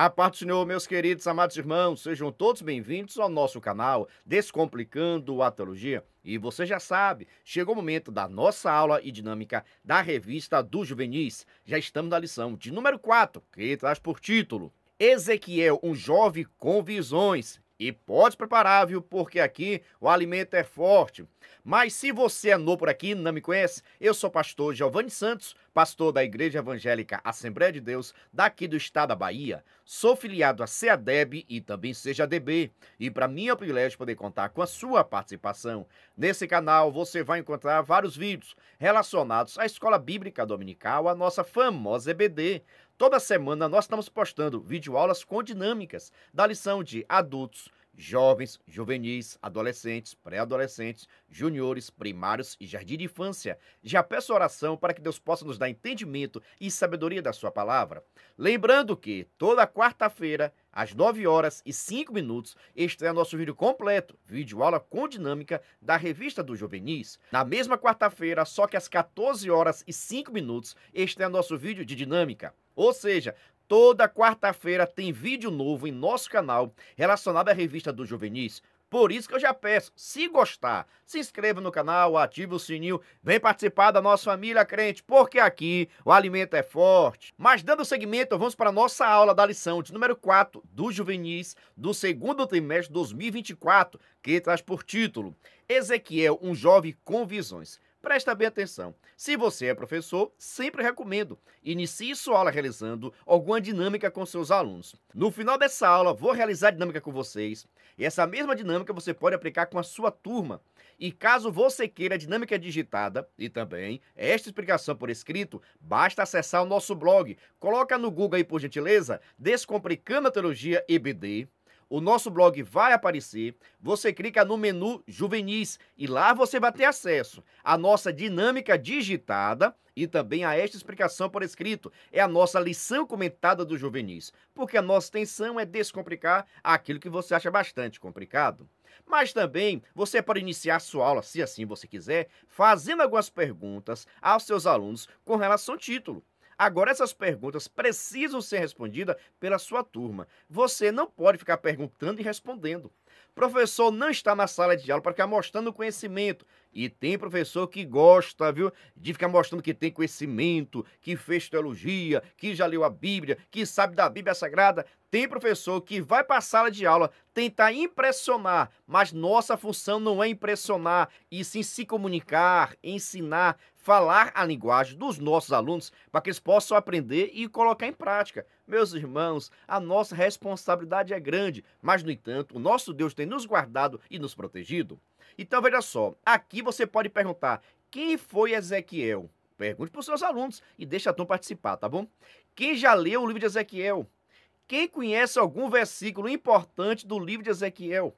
A parte do Senhor, meus queridos, amados irmãos, sejam todos bem-vindos ao nosso canal Descomplicando a Teologia. E você já sabe, chegou o momento da nossa aula e dinâmica da revista do Juvenis. Já estamos na lição de número 4, que traz por título Ezequiel, um jovem com visões. E pode preparar, viu? Porque aqui o alimento é forte. Mas se você é novo por aqui, não me conhece, eu sou o pastor Giovanni Santos, pastor da Igreja Evangélica Assembleia de Deus, daqui do estado da Bahia. Sou filiado à CEADEB e também seja DB. E para mim é um privilégio poder contar com a sua participação. Nesse canal você vai encontrar vários vídeos relacionados à Escola Bíblica Dominical, a nossa famosa EBD. Toda semana nós estamos postando videoaulas com dinâmicas da lição de adultos, jovens, juvenis, adolescentes, pré-adolescentes, juniores, primários e jardim de infância. Já peço oração para que Deus possa nos dar entendimento e sabedoria da sua palavra. Lembrando que toda quarta-feira, às 9 horas e 5 minutos, estreia é nosso vídeo completo, vídeo aula com dinâmica da revista do Juvenis. Na mesma quarta-feira, só que às 14 horas e 5 minutos, estreia é nosso vídeo de dinâmica. Ou seja, toda quarta-feira tem vídeo novo em nosso canal relacionado à revista do Juvenis. Por isso que eu já peço, se gostar, se inscreva no canal, ative o sininho, vem participar da nossa família crente, porque aqui o alimento é forte. Mas dando seguimento, vamos para a nossa aula da lição de número 4 do Juvenis do segundo trimestre de 2024, que traz por título Ezequiel, um jovem com visões. Presta bem atenção. Se você é professor, sempre recomendo. Inicie sua aula realizando alguma dinâmica com seus alunos. No final dessa aula, vou realizar a dinâmica com vocês. E essa mesma dinâmica você pode aplicar com a sua turma. E caso você queira a dinâmica digitada e também esta explicação por escrito, basta acessar o nosso blog. Coloca no Google aí, por gentileza, Descomplicando a Teologia EBD o nosso blog vai aparecer. Você clica no menu Juvenis e lá você vai ter acesso à nossa dinâmica digitada e também a esta explicação por escrito. É a nossa lição comentada do Juvenis, porque a nossa intenção é descomplicar aquilo que você acha bastante complicado. Mas também você pode iniciar sua aula, se assim você quiser, fazendo algumas perguntas aos seus alunos com relação ao título. Agora, essas perguntas precisam ser respondidas pela sua turma. Você não pode ficar perguntando e respondendo. Professor não está na sala de aula para ficar mostrando conhecimento. E tem professor que gosta, viu, de ficar mostrando que tem conhecimento, que fez teologia, que já leu a Bíblia, que sabe da Bíblia Sagrada. Tem professor que vai para a sala de aula tentar impressionar, mas nossa função não é impressionar, e sim se comunicar, ensinar, falar a linguagem dos nossos alunos para que eles possam aprender e colocar em prática. Meus irmãos, a nossa responsabilidade é grande, mas, no entanto, o nosso Deus tem nos guardado e nos protegido. Então, veja só, aqui você pode perguntar, quem foi Ezequiel? Pergunte para os seus alunos e deixa a Tom participar, tá bom? Quem já leu o livro de Ezequiel? Quem conhece algum versículo importante do livro de Ezequiel?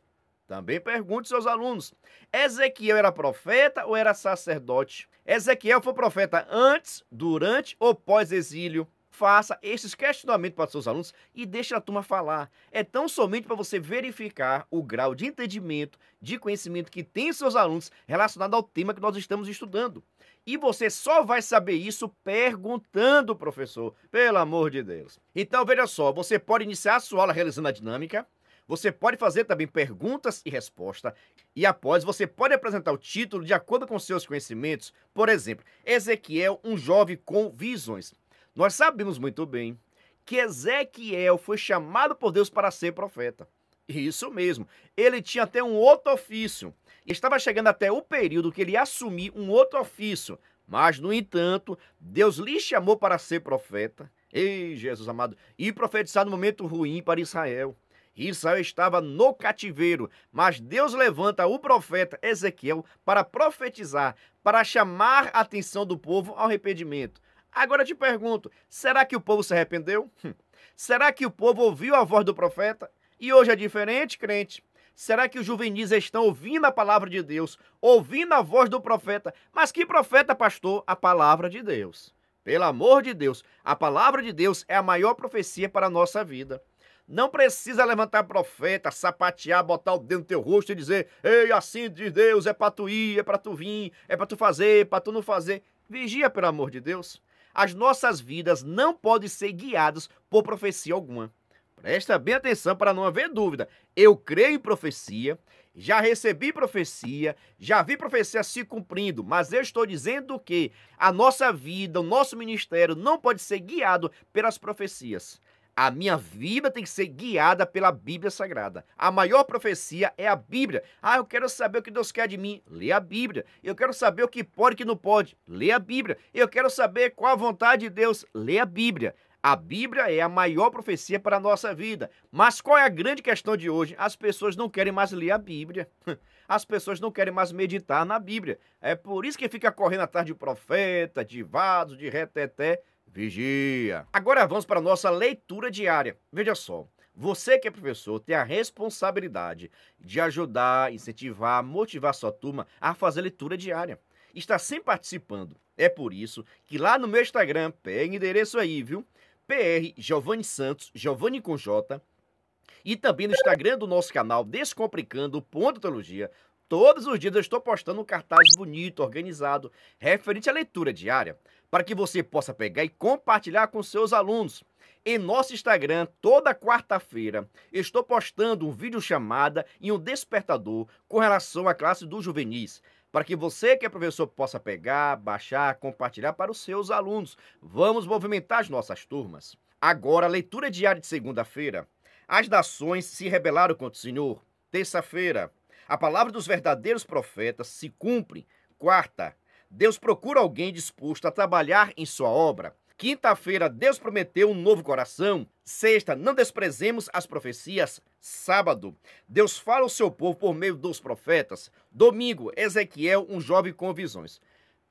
Também pergunte seus alunos: Ezequiel era profeta ou era sacerdote? Ezequiel foi profeta antes, durante ou pós-exílio? Faça esses questionamentos para seus alunos e deixe a turma falar. É tão somente para você verificar o grau de entendimento, de conhecimento que tem seus alunos relacionado ao tema que nós estamos estudando. E você só vai saber isso perguntando, professor, pelo amor de Deus. Então, veja só, você pode iniciar a sua aula realizando a dinâmica, você pode fazer também perguntas e respostas e após você pode apresentar o título de acordo com seus conhecimentos. Por exemplo, Ezequiel, um jovem com visões. Nós sabemos muito bem que Ezequiel foi chamado por Deus para ser profeta. Isso mesmo. Ele tinha até um outro ofício. Estava chegando até o período que ele assumir um outro ofício. Mas, no entanto, Deus lhe chamou para ser profeta. Ei, Jesus amado, e profetizar no momento ruim para Israel. Israel estava no cativeiro, mas Deus levanta o profeta Ezequiel para profetizar, para chamar a atenção do povo ao arrependimento. Agora te pergunto: será que o povo se arrependeu? Hum. Será que o povo ouviu a voz do profeta? E hoje é diferente, crente? Será que os juvenis estão ouvindo a palavra de Deus, ouvindo a voz do profeta? Mas que profeta, pastor? A palavra de Deus. Pelo amor de Deus, a palavra de Deus é a maior profecia para a nossa vida. Não precisa levantar profeta, sapatear, botar o dedo no teu rosto e dizer: Ei, assim de Deus, é para tu ir, é para tu vir, é para tu fazer, é para tu não fazer. Vigia, pelo amor de Deus. As nossas vidas não podem ser guiadas por profecia alguma. Presta bem atenção para não haver dúvida. Eu creio em profecia, já recebi profecia, já vi profecia se cumprindo, mas eu estou dizendo que a nossa vida, o nosso ministério não pode ser guiado pelas profecias. A minha vida tem que ser guiada pela Bíblia Sagrada. A maior profecia é a Bíblia. Ah, eu quero saber o que Deus quer de mim. Lê a Bíblia. Eu quero saber o que pode e o que não pode. Lê a Bíblia. Eu quero saber qual a vontade de Deus. Lê a Bíblia. A Bíblia é a maior profecia para a nossa vida. Mas qual é a grande questão de hoje? As pessoas não querem mais ler a Bíblia. As pessoas não querem mais meditar na Bíblia. É por isso que fica correndo atrás de profeta, de vados, de reteté. Vigia. Agora vamos para a nossa leitura diária. Veja só. Você que é professor tem a responsabilidade de ajudar, incentivar, motivar sua turma a fazer leitura diária. Está sempre participando. É por isso que lá no meu Instagram, pega endereço aí, viu? PR Giovanni Santos, Giovanni com J, e também no Instagram do nosso canal Descomplicando Ponto Teologia. Todos os dias eu estou postando um cartaz bonito, organizado, referente à leitura diária, para que você possa pegar e compartilhar com seus alunos. Em nosso Instagram, toda quarta-feira, estou postando um vídeo chamada e um despertador com relação à classe dos juvenis para que você que é professor possa pegar, baixar, compartilhar para os seus alunos. Vamos movimentar as nossas turmas. Agora, leitura diária de segunda-feira. As nações se rebelaram contra o Senhor. Terça-feira, a palavra dos verdadeiros profetas se cumpre. Quarta, Deus procura alguém disposto a trabalhar em sua obra. Quinta-feira, Deus prometeu um novo coração. Sexta, não desprezemos as profecias. Sábado, Deus fala ao seu povo por meio dos profetas. Domingo, Ezequiel, um jovem com visões.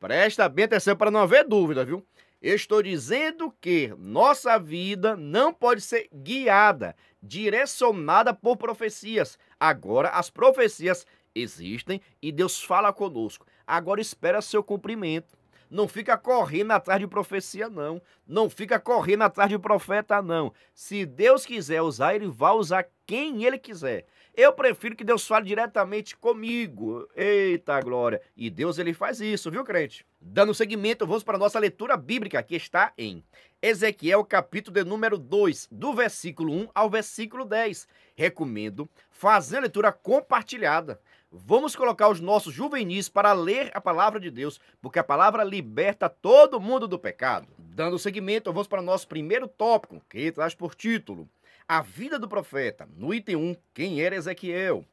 Presta bem atenção para não haver dúvida, viu? Estou dizendo que nossa vida não pode ser guiada, direcionada por profecias. Agora, as profecias existem e Deus fala conosco. Agora, espera seu cumprimento. Não fica correndo atrás de profecia, não. Não fica correndo atrás de profeta, não. Se Deus quiser usar, ele vai usar quem ele quiser. Eu prefiro que Deus fale diretamente comigo. Eita glória! E Deus ele faz isso, viu, crente? Dando seguimento, vamos para a nossa leitura bíblica, que está em Ezequiel, capítulo de número 2, do versículo 1 ao versículo 10. Recomendo fazer a leitura compartilhada. Vamos colocar os nossos juvenis para ler a palavra de Deus, porque a palavra liberta todo mundo do pecado. Dando seguimento, vamos para o nosso primeiro tópico, que traz por título a vida do profeta, no item 1, quem era Ezequiel?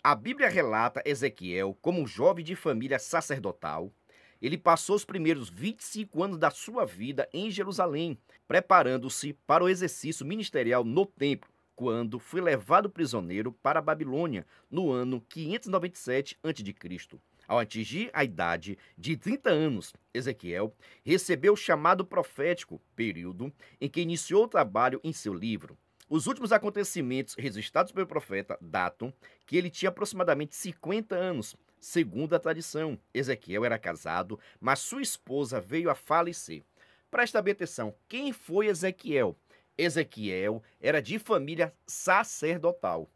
A Bíblia relata Ezequiel como um jovem de família sacerdotal. Ele passou os primeiros 25 anos da sua vida em Jerusalém, preparando-se para o exercício ministerial no templo, quando foi levado prisioneiro para a Babilônia no ano 597 a.C. Ao atingir a idade de 30 anos, Ezequiel recebeu o chamado profético, período em que iniciou o trabalho em seu livro. Os últimos acontecimentos registrados pelo profeta datam que ele tinha aproximadamente 50 anos, segundo a tradição. Ezequiel era casado, mas sua esposa veio a falecer. Presta bem atenção, quem foi Ezequiel? Ezequiel era de família sacerdotal.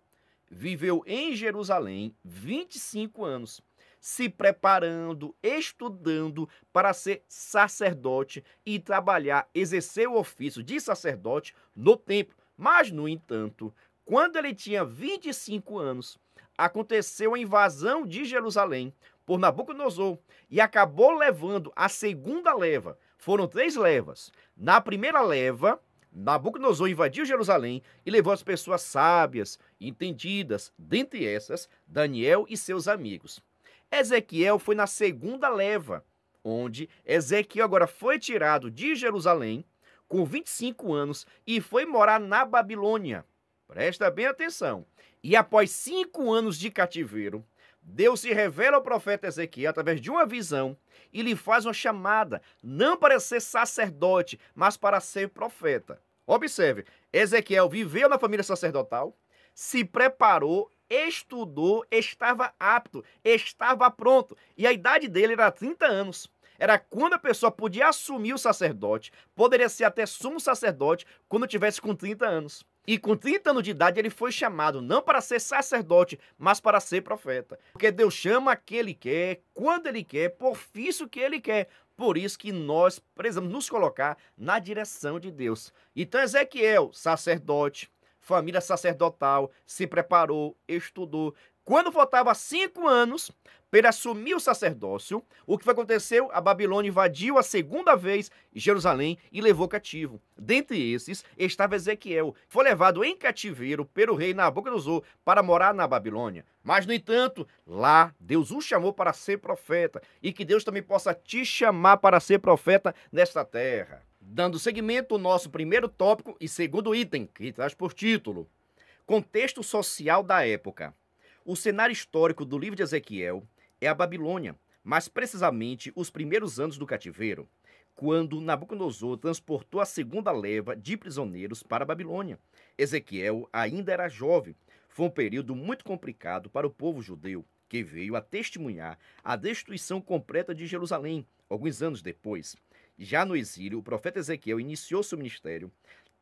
Viveu em Jerusalém 25 anos, se preparando, estudando para ser sacerdote e trabalhar, exercer o ofício de sacerdote no templo. Mas, no entanto, quando ele tinha 25 anos, aconteceu a invasão de Jerusalém por Nabucodonosor e acabou levando a segunda leva. Foram três levas. Na primeira leva, Nabucodonosor invadiu Jerusalém e levou as pessoas sábias, entendidas, dentre essas, Daniel e seus amigos. Ezequiel foi na segunda leva, onde Ezequiel agora foi tirado de Jerusalém com 25 anos e foi morar na Babilônia. Presta bem atenção. E após cinco anos de cativeiro, Deus se revela ao profeta Ezequiel através de uma visão e lhe faz uma chamada, não para ser sacerdote, mas para ser profeta. Observe, Ezequiel viveu na família sacerdotal, se preparou, estudou, estava apto, estava pronto. E a idade dele era 30 anos era quando a pessoa podia assumir o sacerdote, poderia ser até sumo sacerdote quando tivesse com 30 anos. E com 30 anos de idade ele foi chamado não para ser sacerdote, mas para ser profeta. Porque Deus chama quem ele quer, quando ele quer, por isso que ele quer. Por isso que nós precisamos nos colocar na direção de Deus. Então Ezequiel, sacerdote, família sacerdotal, se preparou, estudou, quando faltava cinco anos para assumir o sacerdócio, o que aconteceu? A Babilônia invadiu a segunda vez Jerusalém e levou cativo. Dentre esses estava Ezequiel, que foi levado em cativeiro pelo rei Nabucodonosor para morar na Babilônia. Mas, no entanto, lá Deus o chamou para ser profeta e que Deus também possa te chamar para ser profeta nesta terra. Dando seguimento ao nosso primeiro tópico e segundo item, que traz por título: Contexto Social da Época. O cenário histórico do livro de Ezequiel é a Babilônia, mais precisamente os primeiros anos do cativeiro, quando Nabucodonosor transportou a segunda leva de prisioneiros para a Babilônia. Ezequiel ainda era jovem. Foi um período muito complicado para o povo judeu, que veio a testemunhar a destruição completa de Jerusalém alguns anos depois. Já no exílio, o profeta Ezequiel iniciou seu ministério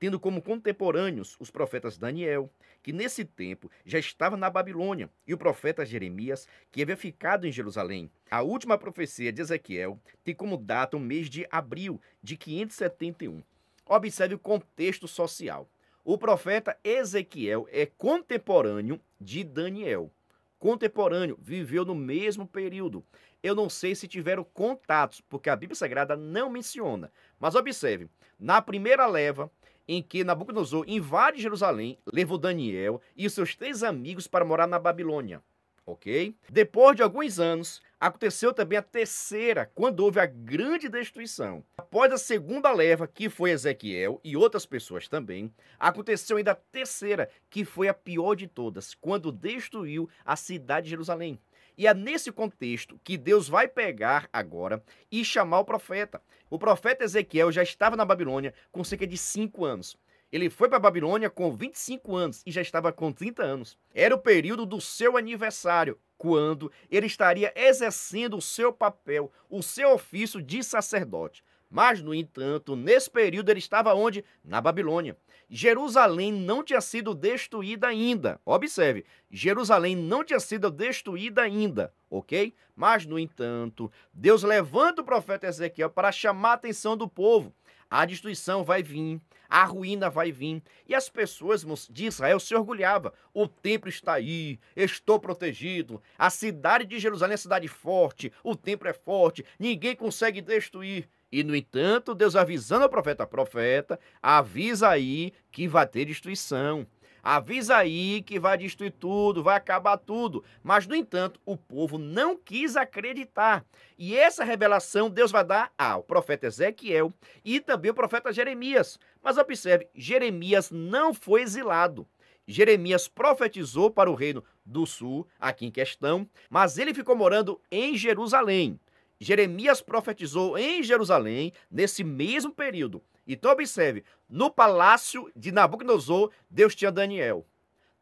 tendo como contemporâneos os profetas Daniel, que nesse tempo já estava na Babilônia, e o profeta Jeremias, que havia ficado em Jerusalém. A última profecia de Ezequiel tem como data o mês de abril de 571. Observe o contexto social. O profeta Ezequiel é contemporâneo de Daniel. Contemporâneo, viveu no mesmo período. Eu não sei se tiveram contatos, porque a Bíblia Sagrada não menciona. Mas observe, na primeira leva, em que Nabucodonosor invade Jerusalém, leva Daniel e os seus três amigos para morar na Babilônia. Ok? Depois de alguns anos, aconteceu também a terceira, quando houve a grande destruição. Após a segunda leva, que foi Ezequiel e outras pessoas também, aconteceu ainda a terceira, que foi a pior de todas, quando destruiu a cidade de Jerusalém. E é nesse contexto que Deus vai pegar agora e chamar o profeta. O profeta Ezequiel já estava na Babilônia com cerca de cinco anos. Ele foi para a Babilônia com 25 anos e já estava com 30 anos. Era o período do seu aniversário, quando ele estaria exercendo o seu papel, o seu ofício de sacerdote. Mas, no entanto, nesse período ele estava onde? Na Babilônia. Jerusalém não tinha sido destruída ainda. Observe, Jerusalém não tinha sido destruída ainda, ok? Mas, no entanto, Deus levanta o profeta Ezequiel para chamar a atenção do povo. A destruição vai vir, a ruína vai vir. E as pessoas de Israel se orgulhavam. O templo está aí, estou protegido. A cidade de Jerusalém é cidade forte, o templo é forte, ninguém consegue destruir. E, no entanto, Deus avisando ao profeta, profeta, avisa aí que vai ter destruição. Avisa aí que vai destruir tudo, vai acabar tudo. Mas, no entanto, o povo não quis acreditar. E essa revelação Deus vai dar ao profeta Ezequiel e também ao profeta Jeremias. Mas observe, Jeremias não foi exilado. Jeremias profetizou para o reino do sul, aqui em questão, mas ele ficou morando em Jerusalém. Jeremias profetizou em Jerusalém nesse mesmo período. Então observe, no palácio de Nabucodonosor, Deus tinha Daniel.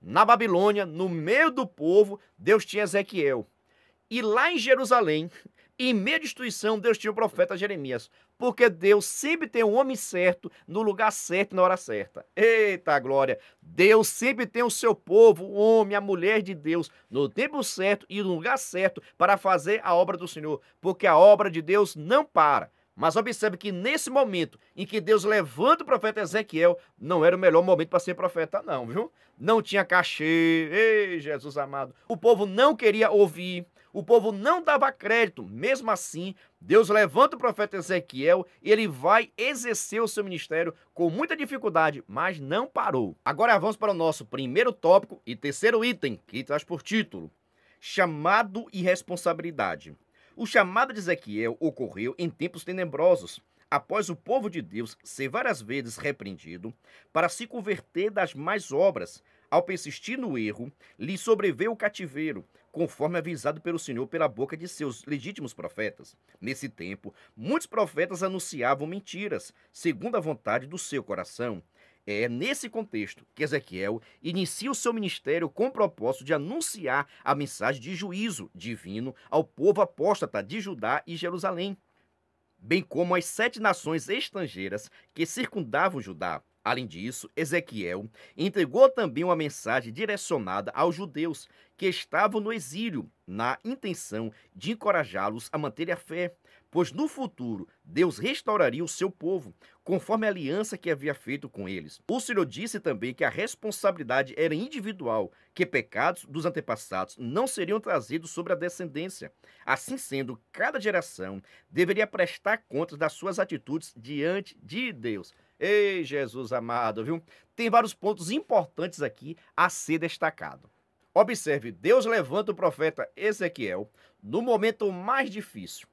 Na Babilônia, no meio do povo, Deus tinha Ezequiel. E lá em Jerusalém, em meio à destruição, Deus tinha o profeta Jeremias porque Deus sempre tem o homem certo no lugar certo na hora certa. Eita glória! Deus sempre tem o seu povo, o homem, a mulher de Deus, no tempo certo e no lugar certo para fazer a obra do Senhor, porque a obra de Deus não para. Mas observe que nesse momento em que Deus levanta o profeta Ezequiel, não era o melhor momento para ser profeta, não, viu? Não tinha cachê, ei, Jesus amado. O povo não queria ouvir, o povo não dava crédito. Mesmo assim, Deus levanta o profeta Ezequiel e ele vai exercer o seu ministério com muita dificuldade, mas não parou. Agora vamos para o nosso primeiro tópico e terceiro item, que traz por título: Chamado e responsabilidade. O chamado de Ezequiel ocorreu em tempos tenebrosos, após o povo de Deus ser várias vezes repreendido para se converter das más obras. Ao persistir no erro, lhe sobreveio o cativeiro, conforme avisado pelo Senhor pela boca de seus legítimos profetas. Nesse tempo, muitos profetas anunciavam mentiras, segundo a vontade do seu coração. É nesse contexto que Ezequiel inicia o seu ministério com o propósito de anunciar a mensagem de juízo divino ao povo apóstata de Judá e Jerusalém, bem como às sete nações estrangeiras que circundavam Judá. Além disso, Ezequiel entregou também uma mensagem direcionada aos judeus que estavam no exílio, na intenção de encorajá-los a manter a fé, pois no futuro Deus restauraria o seu povo, conforme a aliança que havia feito com eles. O Senhor disse também que a responsabilidade era individual, que pecados dos antepassados não seriam trazidos sobre a descendência. Assim sendo, cada geração deveria prestar contas das suas atitudes diante de Deus. Ei, Jesus amado, viu? Tem vários pontos importantes aqui a ser destacado. Observe, Deus levanta o profeta Ezequiel no momento mais difícil,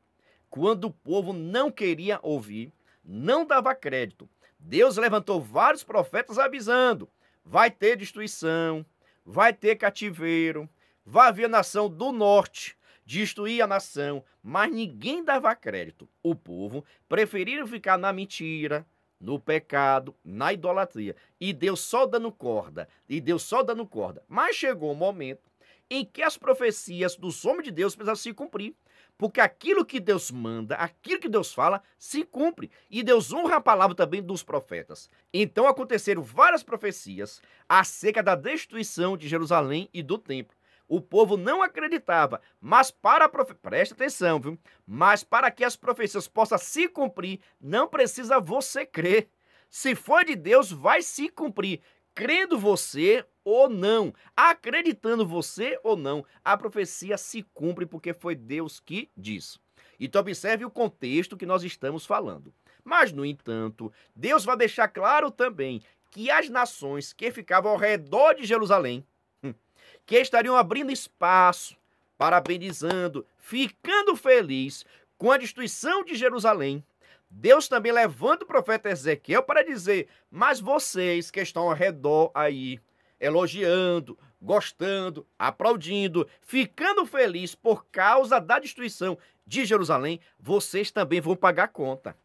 quando o povo não queria ouvir, não dava crédito. Deus levantou vários profetas avisando: vai ter destruição, vai ter cativeiro, vai haver a nação do norte destruir a nação, mas ninguém dava crédito. O povo preferiu ficar na mentira, no pecado, na idolatria. E Deus só dando corda, e Deus só dando corda. Mas chegou um momento em que as profecias dos homens de Deus precisavam se cumprir. Porque aquilo que Deus manda, aquilo que Deus fala, se cumpre. E Deus honra a palavra também dos profetas. Então aconteceram várias profecias acerca da destruição de Jerusalém e do templo o povo não acreditava, mas para profe... presta atenção, viu? Mas para que as profecias possam se cumprir, não precisa você crer. Se for de Deus, vai se cumprir, crendo você ou não, acreditando você ou não, a profecia se cumpre porque foi Deus que disse. Então observe o contexto que nós estamos falando. Mas, no entanto, Deus vai deixar claro também que as nações que ficavam ao redor de Jerusalém, que estariam abrindo espaço, parabenizando, ficando feliz com a destruição de Jerusalém. Deus também levanta o profeta Ezequiel para dizer: Mas vocês que estão ao redor aí, elogiando, gostando, aplaudindo, ficando feliz por causa da destruição de Jerusalém, vocês também vão pagar conta.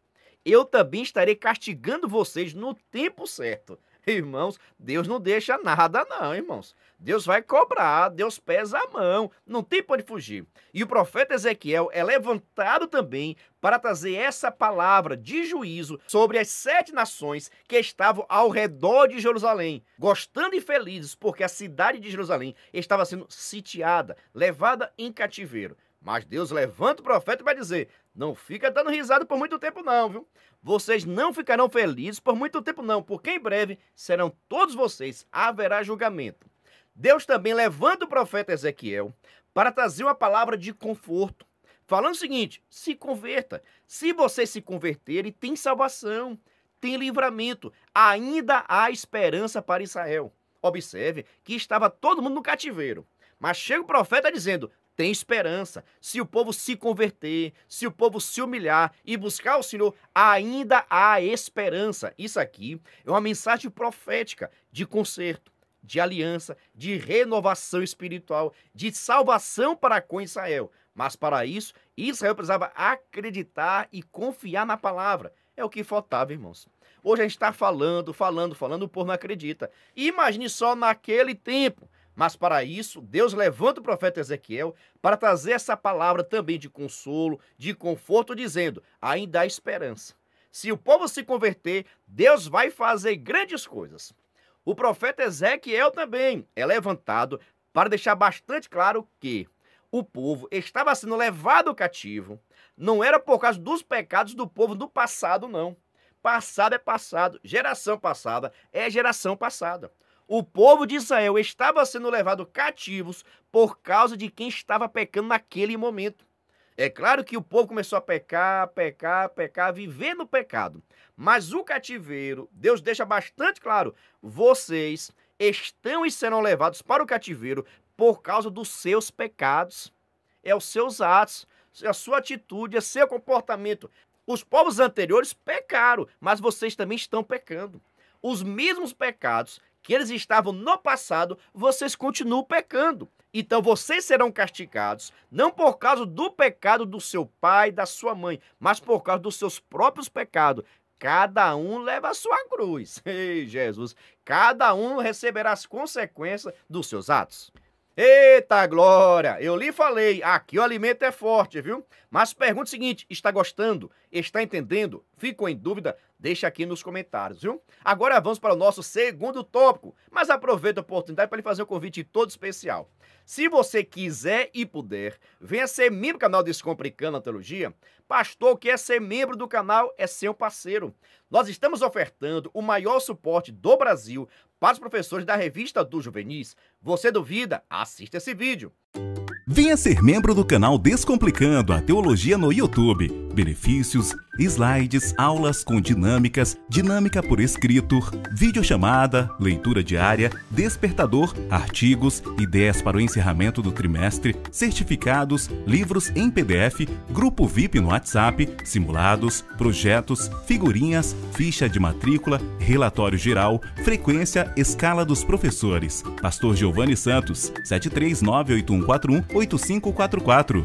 Eu também estarei castigando vocês no tempo certo. Irmãos, Deus não deixa nada, não, irmãos. Deus vai cobrar, Deus pesa a mão, não tem para onde fugir. E o profeta Ezequiel é levantado também para trazer essa palavra de juízo sobre as sete nações que estavam ao redor de Jerusalém, gostando e felizes porque a cidade de Jerusalém estava sendo sitiada, levada em cativeiro. Mas Deus levanta o profeta e vai dizer: não fica dando risada por muito tempo, não, viu? Vocês não ficarão felizes por muito tempo, não, porque em breve serão todos vocês, haverá julgamento. Deus também levanta o profeta Ezequiel para trazer uma palavra de conforto, falando o seguinte: se converta. Se vocês se converterem, tem salvação, tem livramento, ainda há esperança para Israel. Observe que estava todo mundo no cativeiro. Mas chega o profeta dizendo: tem esperança. Se o povo se converter, se o povo se humilhar e buscar o Senhor, ainda há esperança. Isso aqui é uma mensagem profética de conserto, de aliança, de renovação espiritual, de salvação para com Israel. Mas para isso, Israel precisava acreditar e confiar na palavra. É o que faltava, irmãos. Hoje a gente está falando, falando, falando, o povo não acredita. Imagine só naquele tempo. Mas para isso, Deus levanta o profeta Ezequiel para trazer essa palavra também de consolo, de conforto, dizendo: ainda há esperança. Se o povo se converter, Deus vai fazer grandes coisas. O profeta Ezequiel também é levantado para deixar bastante claro que o povo estava sendo levado cativo, não era por causa dos pecados do povo do passado, não. Passado é passado, geração passada é geração passada. O povo de Israel estava sendo levado cativos por causa de quem estava pecando naquele momento. É claro que o povo começou a pecar, pecar, pecar, viver no pecado. Mas o cativeiro, Deus deixa bastante claro: vocês estão e serão levados para o cativeiro por causa dos seus pecados, é os seus atos, é a sua atitude, é seu comportamento. Os povos anteriores pecaram, mas vocês também estão pecando. Os mesmos pecados que eles estavam no passado, vocês continuam pecando. Então vocês serão castigados, não por causa do pecado do seu pai e da sua mãe, mas por causa dos seus próprios pecados. Cada um leva a sua cruz. Ei, Jesus! Cada um receberá as consequências dos seus atos. Eita glória! Eu lhe falei, aqui o alimento é forte, viu? Mas pergunta o seguinte: está gostando? Está entendendo? Ficou em dúvida? Deixa aqui nos comentários, viu? Agora vamos para o nosso segundo tópico, mas aproveita a oportunidade para lhe fazer um convite todo especial. Se você quiser e puder, venha ser membro do canal Descomplicando a Teologia. Pastor, que é ser membro do canal é seu parceiro. Nós estamos ofertando o maior suporte do Brasil para os professores da revista do Juvenis. Você duvida? Assista esse vídeo. Música Venha ser membro do canal Descomplicando a Teologia no YouTube. Benefícios, slides, aulas com dinâmicas, dinâmica por escrito, videochamada, leitura diária, despertador, artigos, ideias para o encerramento do trimestre, certificados, livros em PDF, grupo VIP no WhatsApp, simulados, projetos, figurinhas, ficha de matrícula, relatório geral, frequência, escala dos professores. Pastor Giovanni Santos, 7398141 8544.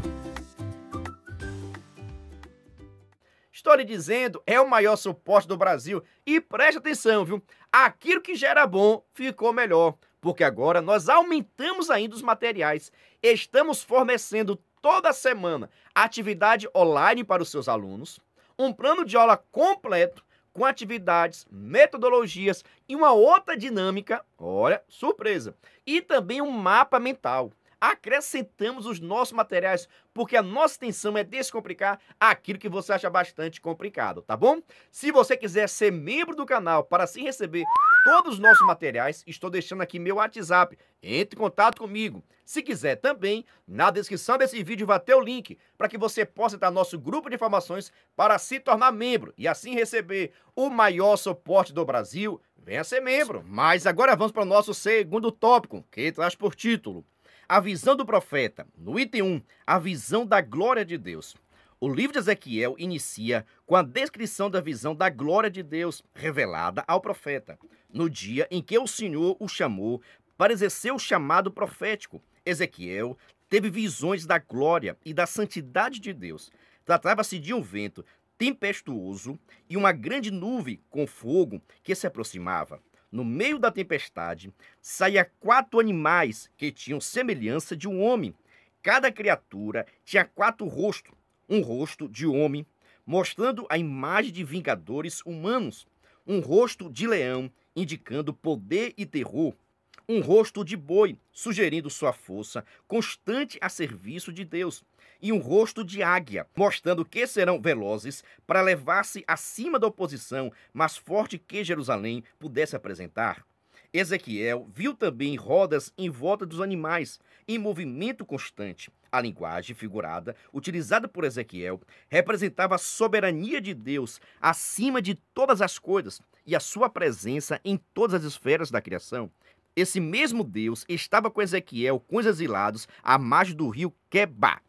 Estou lhe dizendo, é o maior suporte do Brasil. E preste atenção, viu? Aquilo que já era bom ficou melhor, porque agora nós aumentamos ainda os materiais. Estamos fornecendo toda semana atividade online para os seus alunos, um plano de aula completo com atividades, metodologias e uma outra dinâmica, olha, surpresa, e também um mapa mental acrescentamos os nossos materiais, porque a nossa intenção é descomplicar aquilo que você acha bastante complicado, tá bom? Se você quiser ser membro do canal para se receber todos os nossos materiais, estou deixando aqui meu WhatsApp. Entre em contato comigo. Se quiser também, na descrição desse vídeo vai ter o link para que você possa entrar no nosso grupo de informações para se tornar membro e assim receber o maior suporte do Brasil. Venha ser membro. Mas agora vamos para o nosso segundo tópico, que traz por título a visão do profeta, no item 1, a visão da glória de Deus. O livro de Ezequiel inicia com a descrição da visão da glória de Deus revelada ao profeta, no dia em que o Senhor o chamou para exercer o chamado profético. Ezequiel teve visões da glória e da santidade de Deus. Tratava-se de um vento tempestuoso e uma grande nuvem com fogo que se aproximava no meio da tempestade, saía quatro animais que tinham semelhança de um homem. Cada criatura tinha quatro rostos, um rosto de homem, mostrando a imagem de vingadores humanos, um rosto de leão, indicando poder e terror, um rosto de boi, sugerindo sua força, constante a serviço de Deus, e um rosto de águia, mostrando que serão velozes para levar-se acima da oposição mais forte que Jerusalém pudesse apresentar. Ezequiel viu também rodas em volta dos animais, em movimento constante. A linguagem figurada utilizada por Ezequiel representava a soberania de Deus acima de todas as coisas e a sua presença em todas as esferas da criação. Esse mesmo Deus estava com Ezequiel, com os exilados, à margem do rio Quebá.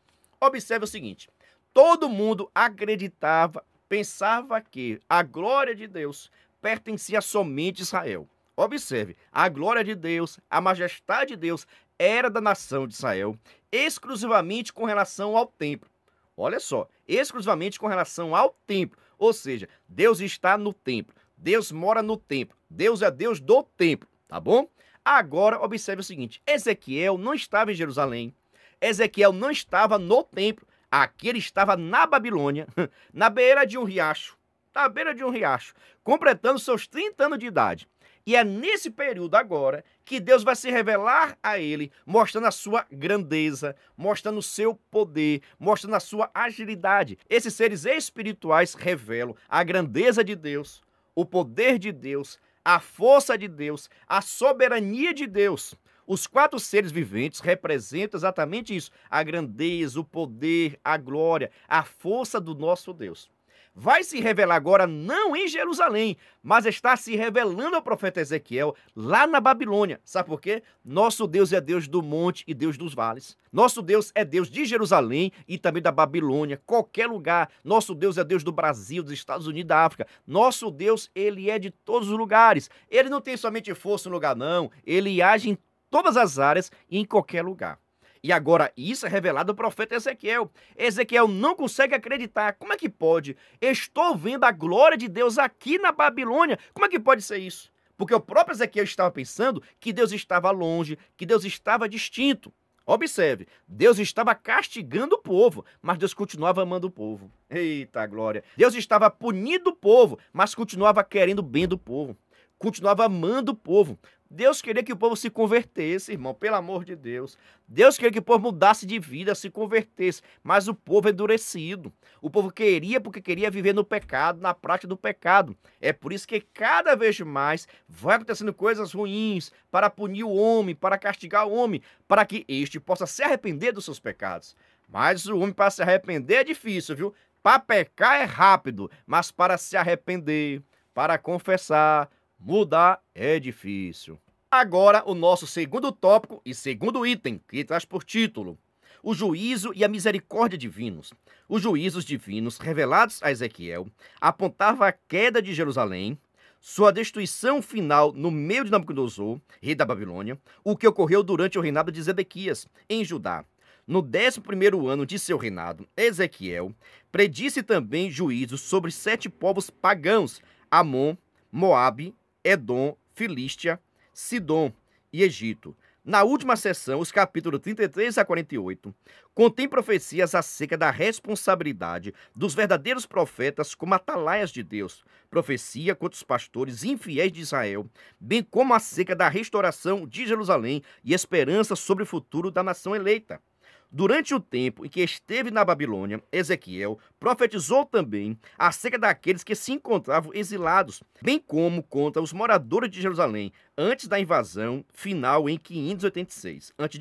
Observe o seguinte: todo mundo acreditava, pensava que a glória de Deus pertencia somente a Israel. Observe, a glória de Deus, a majestade de Deus era da nação de Israel, exclusivamente com relação ao templo. Olha só, exclusivamente com relação ao templo. Ou seja, Deus está no templo, Deus mora no templo, Deus é Deus do templo, tá bom? Agora, observe o seguinte: Ezequiel não estava em Jerusalém, Ezequiel não estava no templo, aqui ele estava na Babilônia, na beira de um riacho, na beira de um riacho, completando seus 30 anos de idade. E é nesse período agora que Deus vai se revelar a ele, mostrando a sua grandeza, mostrando o seu poder, mostrando a sua agilidade. Esses seres espirituais revelam a grandeza de Deus, o poder de Deus, a força de Deus, a soberania de Deus. Os quatro seres viventes representam exatamente isso: a grandeza, o poder, a glória, a força do nosso Deus vai se revelar agora não em Jerusalém, mas está se revelando ao profeta Ezequiel lá na Babilônia. Sabe por quê? Nosso Deus é Deus do monte e Deus dos vales. Nosso Deus é Deus de Jerusalém e também da Babilônia, qualquer lugar. Nosso Deus é Deus do Brasil, dos Estados Unidos, da África. Nosso Deus, ele é de todos os lugares. Ele não tem somente força no lugar, não. Ele age em todas as áreas e em qualquer lugar. E agora isso é revelado ao profeta Ezequiel. Ezequiel não consegue acreditar. Como é que pode? Estou vendo a glória de Deus aqui na Babilônia. Como é que pode ser isso? Porque o próprio Ezequiel estava pensando que Deus estava longe, que Deus estava distinto. Observe, Deus estava castigando o povo, mas Deus continuava amando o povo. Eita glória! Deus estava punindo o povo, mas continuava querendo bem do povo continuava amando o povo. Deus queria que o povo se convertesse, irmão, pelo amor de Deus. Deus queria que o povo mudasse de vida, se convertesse, mas o povo é endurecido. O povo queria porque queria viver no pecado, na prática do pecado. É por isso que cada vez mais vai acontecendo coisas ruins para punir o homem, para castigar o homem, para que este possa se arrepender dos seus pecados. Mas o homem para se arrepender é difícil, viu? Para pecar é rápido, mas para se arrepender, para confessar, mudar é difícil. Agora, o nosso segundo tópico e segundo item, que traz por título o juízo e a misericórdia divinos. Os juízos divinos revelados a Ezequiel apontavam a queda de Jerusalém, sua destruição final no meio de Nabucodonosor, rei da Babilônia, o que ocorreu durante o reinado de Zedequias, em Judá. No 11 primeiro ano de seu reinado, Ezequiel predisse também juízos sobre sete povos pagãos, Amon, Moabe, Edom, Filístia, Sidom e Egito. Na última sessão, os capítulos 33 a 48 contém profecias acerca da responsabilidade dos verdadeiros profetas como atalaias de Deus, profecia contra os pastores infiéis de Israel, bem como acerca da restauração de Jerusalém e esperança sobre o futuro da nação eleita. Durante o tempo em que esteve na Babilônia, Ezequiel profetizou também acerca daqueles que se encontravam exilados, bem como contra os moradores de Jerusalém antes da invasão final em 586 a.C.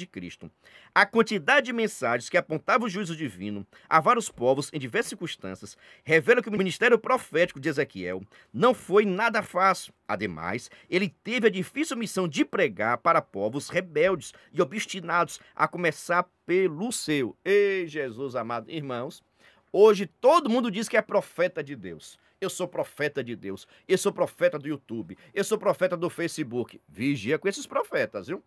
A quantidade de mensagens que apontava o juízo divino a vários povos em diversas circunstâncias revela que o ministério profético de Ezequiel não foi nada fácil. Ademais, ele teve a difícil missão de pregar para povos rebeldes e obstinados, a começar pelo seu. Ei, Jesus amado, irmãos, hoje todo mundo diz que é profeta de Deus. Eu sou profeta de Deus. Eu sou profeta do YouTube. Eu sou profeta do Facebook. Vigia com esses profetas, viu?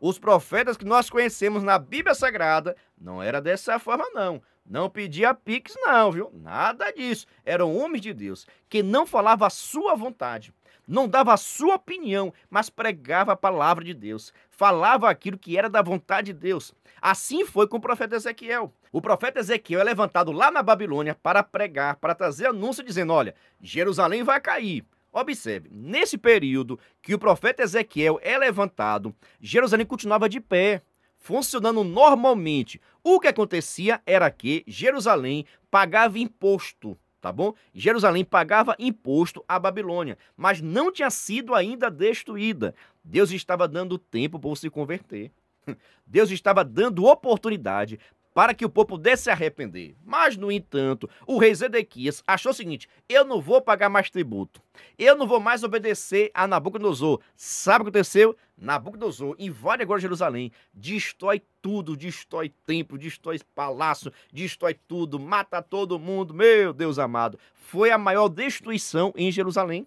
Os profetas que nós conhecemos na Bíblia Sagrada não era dessa forma, não. Não pedia pix, não, viu? Nada disso. Eram homens de Deus que não falava a sua vontade, não dava a sua opinião, mas pregava a palavra de Deus, falava aquilo que era da vontade de Deus. Assim foi com o profeta Ezequiel. O profeta Ezequiel é levantado lá na Babilônia para pregar, para trazer anúncio dizendo: "Olha, Jerusalém vai cair. Observe, nesse período que o profeta Ezequiel é levantado, Jerusalém continuava de pé, funcionando normalmente. O que acontecia era que Jerusalém pagava imposto, tá bom? Jerusalém pagava imposto à Babilônia, mas não tinha sido ainda destruída. Deus estava dando tempo para se converter. Deus estava dando oportunidade para que o povo pudesse se arrepender. Mas, no entanto, o rei Zedequias achou o seguinte: eu não vou pagar mais tributo, eu não vou mais obedecer a Nabucodonosor. Sabe o que aconteceu? Nabucodonosor invade agora Jerusalém, destrói tudo, destrói templo, destrói palácio, destrói tudo, mata todo mundo. Meu Deus amado, foi a maior destruição em Jerusalém.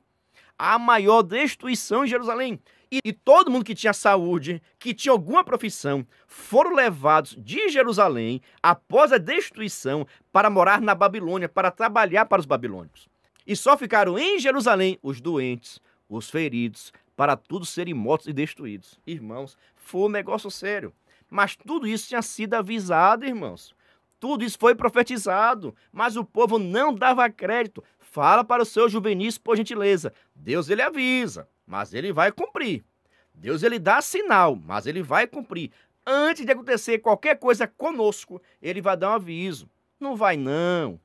A maior destruição em Jerusalém. E, e, todo mundo que tinha saúde, que tinha alguma profissão, foram levados de Jerusalém, após a destruição, para morar na Babilônia, para trabalhar para os babilônios. E só ficaram em Jerusalém os doentes, os feridos, para todos serem mortos e destruídos. Irmãos, foi um negócio sério. Mas tudo isso tinha sido avisado, irmãos. Tudo isso foi profetizado, mas o povo não dava crédito. Fala para o seu juvenis por gentileza. Deus ele avisa, mas ele vai cumprir. Deus ele dá sinal, mas ele vai cumprir. Antes de acontecer qualquer coisa conosco, ele vai dar um aviso. Não vai não.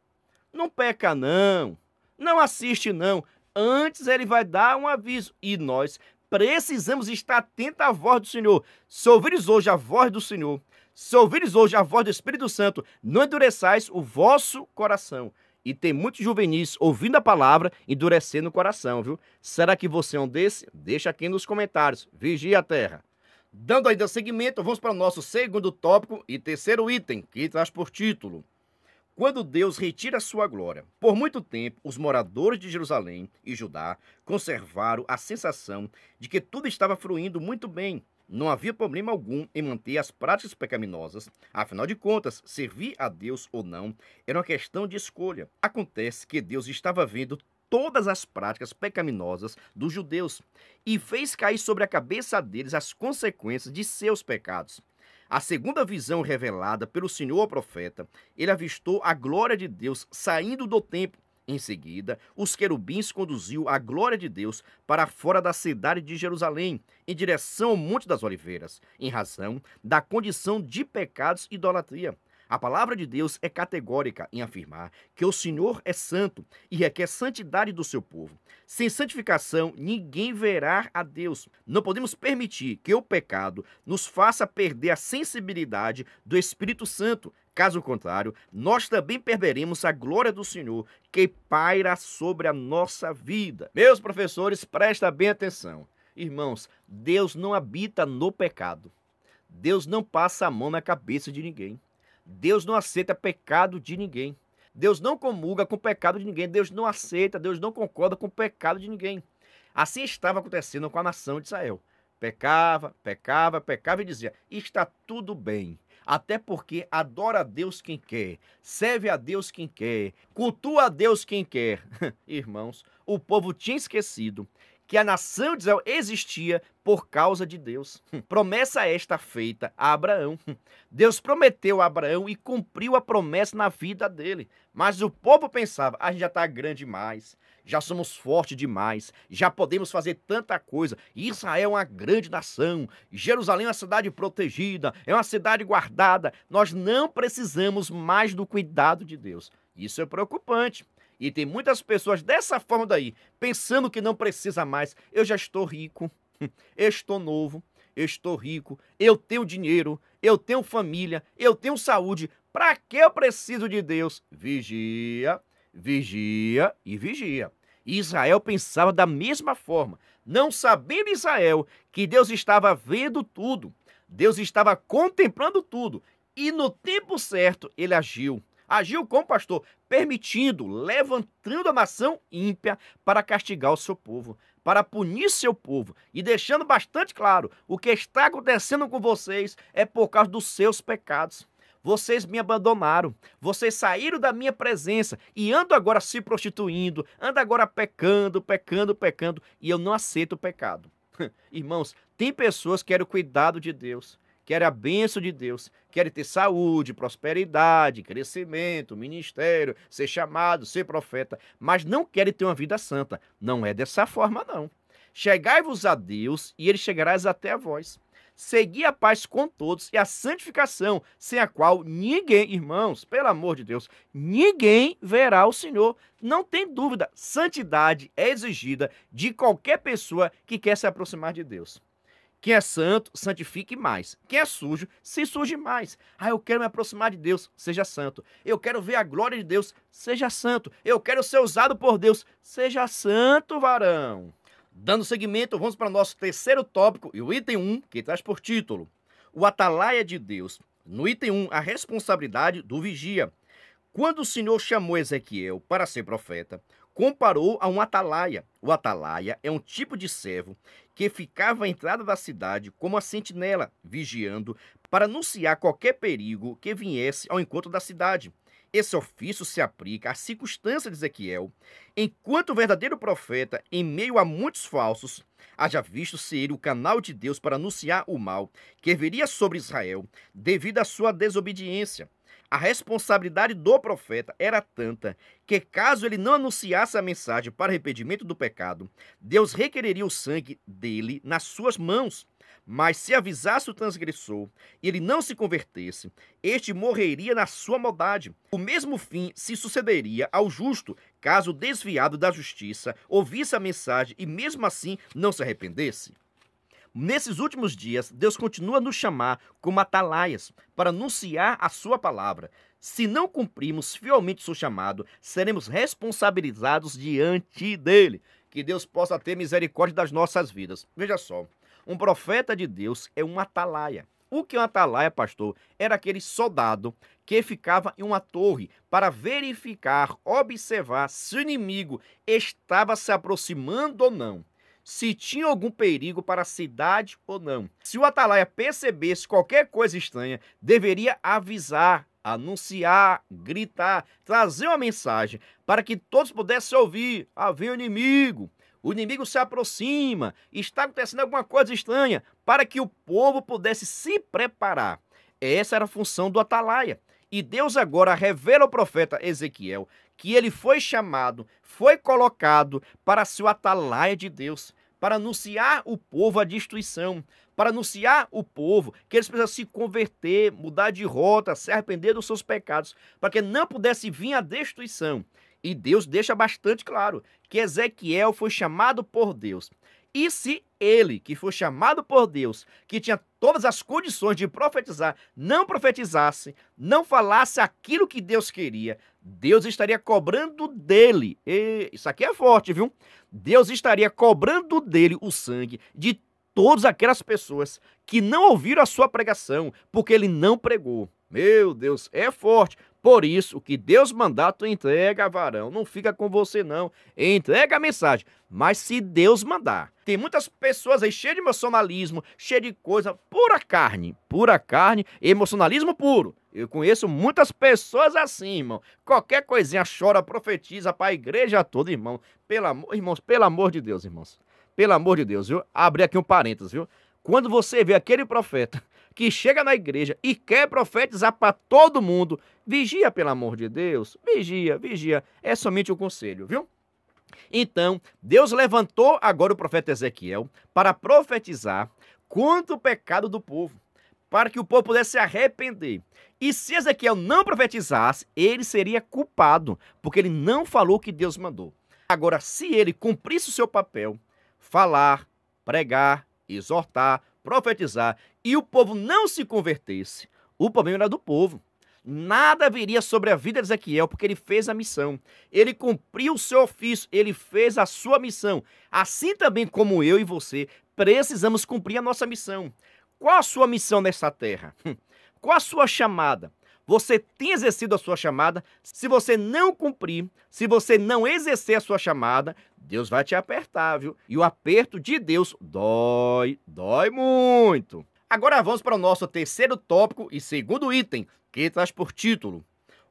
Não peca não. Não assiste não. Antes ele vai dar um aviso e nós precisamos estar atentos à voz do Senhor. Se ouvires hoje a voz do Senhor, se ouvires hoje a voz do Espírito Santo, não endureçais o vosso coração. E tem muitos juvenis ouvindo a palavra, endurecendo o coração, viu? Será que você é um desse? Deixa aqui nos comentários. Vigia a terra. Dando ainda seguimento, vamos para o nosso segundo tópico e terceiro item, que traz por título quando Deus retira sua glória. Por muito tempo, os moradores de Jerusalém e Judá conservaram a sensação de que tudo estava fluindo muito bem, não havia problema algum em manter as práticas pecaminosas, afinal de contas, servir a Deus ou não era uma questão de escolha. Acontece que Deus estava vendo todas as práticas pecaminosas dos judeus e fez cair sobre a cabeça deles as consequências de seus pecados. A segunda visão revelada pelo Senhor ao profeta, ele avistou a glória de Deus saindo do templo em seguida, os querubins conduziu a glória de Deus para fora da cidade de Jerusalém, em direção ao Monte das Oliveiras, em razão da condição de pecados e idolatria. A palavra de Deus é categórica em afirmar que o Senhor é santo e requer santidade do seu povo. Sem santificação, ninguém verá a Deus. Não podemos permitir que o pecado nos faça perder a sensibilidade do Espírito Santo. Caso contrário, nós também perderemos a glória do Senhor que paira sobre a nossa vida. Meus professores, presta bem atenção. Irmãos, Deus não habita no pecado. Deus não passa a mão na cabeça de ninguém. Deus não aceita pecado de ninguém. Deus não comunga com o pecado de ninguém. Deus não aceita, Deus não concorda com o pecado de ninguém. Assim estava acontecendo com a nação de Israel. Pecava, pecava, pecava e dizia: está tudo bem. Até porque adora a Deus quem quer, serve a Deus quem quer, cultua a Deus quem quer. Irmãos, o povo tinha esquecido que a nação de Israel existia por causa de Deus. Hum. Promessa esta feita a Abraão. Hum. Deus prometeu a Abraão e cumpriu a promessa na vida dele. Mas o povo pensava: a ah, gente já está grande demais, já somos forte demais, já podemos fazer tanta coisa. Israel é uma grande nação, Jerusalém é uma cidade protegida, é uma cidade guardada. Nós não precisamos mais do cuidado de Deus. Isso é preocupante. E tem muitas pessoas dessa forma daí, pensando que não precisa mais. Eu já estou rico, estou novo, estou rico, eu tenho dinheiro, eu tenho família, eu tenho saúde. Para que eu preciso de Deus? Vigia, vigia e vigia. Israel pensava da mesma forma, não sabendo Israel que Deus estava vendo tudo, Deus estava contemplando tudo e no tempo certo ele agiu agiu como pastor, permitindo, levantando a nação ímpia para castigar o seu povo, para punir seu povo e deixando bastante claro: o que está acontecendo com vocês é por causa dos seus pecados. Vocês me abandonaram, vocês saíram da minha presença e ando agora se prostituindo, ando agora pecando, pecando, pecando, e eu não aceito o pecado. Irmãos, tem pessoas que querem o cuidado de Deus, quer a bênção de Deus, quer ter saúde, prosperidade, crescimento, ministério, ser chamado, ser profeta, mas não quer ter uma vida santa. Não é dessa forma, não. Chegai-vos a Deus e ele chegarás até a vós. Segui a paz com todos e a santificação, sem a qual ninguém, irmãos, pelo amor de Deus, ninguém verá o Senhor. Não tem dúvida, santidade é exigida de qualquer pessoa que quer se aproximar de Deus. Quem é santo, santifique mais. Quem é sujo, se suje mais. Ah, eu quero me aproximar de Deus, seja santo. Eu quero ver a glória de Deus, seja santo. Eu quero ser usado por Deus, seja santo, varão. Dando seguimento, vamos para o nosso terceiro tópico e o item 1, que traz por título: O Atalaia de Deus. No item 1, a responsabilidade do vigia. Quando o Senhor chamou Ezequiel para ser profeta, comparou a um atalaia. O atalaia é um tipo de servo que ficava à entrada da cidade como a sentinela, vigiando para anunciar qualquer perigo que viesse ao encontro da cidade. Esse ofício se aplica à circunstância de Ezequiel, enquanto o verdadeiro profeta, em meio a muitos falsos, haja visto ser ele o canal de Deus para anunciar o mal que viria sobre Israel devido à sua desobediência. A responsabilidade do profeta era tanta que, caso ele não anunciasse a mensagem para arrependimento do pecado, Deus requereria o sangue dele nas suas mãos. Mas se avisasse o transgressor e ele não se convertesse, este morreria na sua maldade. O mesmo fim se sucederia ao justo, caso desviado da justiça ouvisse a mensagem e mesmo assim não se arrependesse. Nesses últimos dias, Deus continua nos chamar como atalaias para anunciar a sua palavra. Se não cumprirmos fielmente o seu chamado, seremos responsabilizados diante dele. Que Deus possa ter misericórdia das nossas vidas. Veja só, um profeta de Deus é um atalaia. O que é um atalaia, pastor? Era aquele soldado que ficava em uma torre para verificar, observar se o inimigo estava se aproximando ou não se tinha algum perigo para a cidade ou não. Se o atalaia percebesse qualquer coisa estranha, deveria avisar, anunciar, gritar, trazer uma mensagem para que todos pudessem ouvir: havia ah, um inimigo. O inimigo se aproxima, está acontecendo alguma coisa estranha, para que o povo pudesse se preparar. Essa era a função do atalaia. E Deus agora revela ao profeta Ezequiel que ele foi chamado, foi colocado para ser o atalaia de Deus para anunciar o povo a destruição, para anunciar o povo que eles precisam se converter, mudar de rota, se arrepender dos seus pecados, para que não pudesse vir a destruição. E Deus deixa bastante claro que Ezequiel foi chamado por Deus e se ele, que foi chamado por Deus, que tinha todas as condições de profetizar, não profetizasse, não falasse aquilo que Deus queria, Deus estaria cobrando dele. E isso aqui é forte, viu? Deus estaria cobrando dele o sangue de todas aquelas pessoas que não ouviram a sua pregação, porque ele não pregou. Meu Deus, é forte. Por isso, o que Deus mandar, tu entrega, varão. Não fica com você, não. Entrega a mensagem. Mas se Deus mandar. Tem muitas pessoas aí cheias de emocionalismo, cheias de coisa, pura carne, pura carne, emocionalismo puro. Eu conheço muitas pessoas assim, irmão. Qualquer coisinha chora, profetiza para a igreja toda, irmão. Pelo amor, irmãos, pelo amor de Deus, irmãos. Pelo amor de Deus, viu? Abri aqui um parênteses, viu? Quando você vê aquele profeta que chega na igreja e quer profetizar para todo mundo, vigia, pelo amor de Deus, vigia, vigia. É somente o conselho, viu? Então, Deus levantou agora o profeta Ezequiel para profetizar quanto o pecado do povo, para que o povo pudesse se arrepender. E se Ezequiel não profetizasse, ele seria culpado, porque ele não falou o que Deus mandou. Agora, se ele cumprisse o seu papel, falar, pregar, exortar, profetizar e o povo não se convertesse, o problema era do povo. Nada viria sobre a vida de Ezequiel, porque ele fez a missão. Ele cumpriu o seu ofício, ele fez a sua missão. Assim também como eu e você, precisamos cumprir a nossa missão. Qual a sua missão nessa terra? Hum, qual a sua chamada? Você tem exercido a sua chamada? Se você não cumprir, se você não exercer a sua chamada, Deus vai te apertar, viu? E o aperto de Deus dói, dói muito. Agora vamos para o nosso terceiro tópico e segundo item, que traz por título: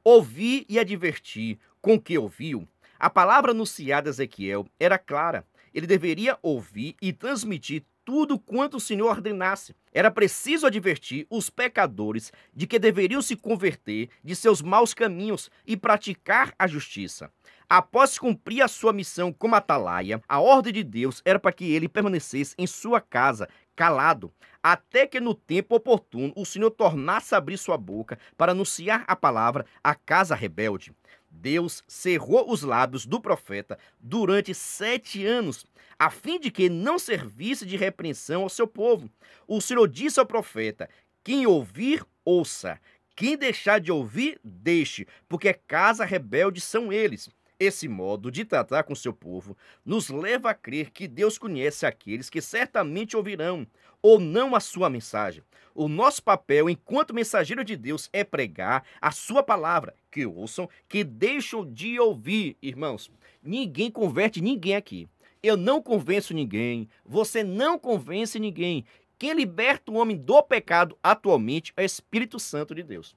Ouvir e advertir com que ouviu. A palavra anunciada a Ezequiel era clara. Ele deveria ouvir e transmitir tudo quanto o Senhor ordenasse. Era preciso advertir os pecadores de que deveriam se converter de seus maus caminhos e praticar a justiça. Após cumprir a sua missão como atalaia, a ordem de Deus era para que ele permanecesse em sua casa, calado, até que no tempo oportuno o Senhor tornasse a abrir sua boca para anunciar a palavra à casa rebelde. Deus cerrou os lábios do profeta durante sete anos, a fim de que não servisse de repreensão ao seu povo. O Senhor disse ao profeta: Quem ouvir, ouça. Quem deixar de ouvir, deixe, porque casa rebelde são eles. Esse modo de tratar com seu povo nos leva a crer que Deus conhece aqueles que certamente ouvirão ou não a sua mensagem. O nosso papel enquanto mensageiro de Deus é pregar a sua palavra, que ouçam, que deixam de ouvir, irmãos. Ninguém converte ninguém aqui. Eu não convenço ninguém, você não convence ninguém. Quem liberta o homem do pecado atualmente é o Espírito Santo de Deus.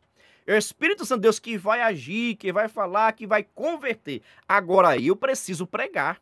É o Espírito Santo Deus que vai agir, que vai falar, que vai converter. Agora eu preciso pregar.